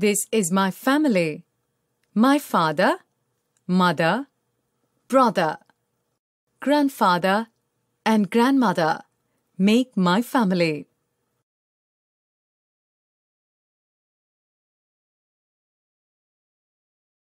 This is my family. My father, mother, brother, grandfather, and grandmother make my family.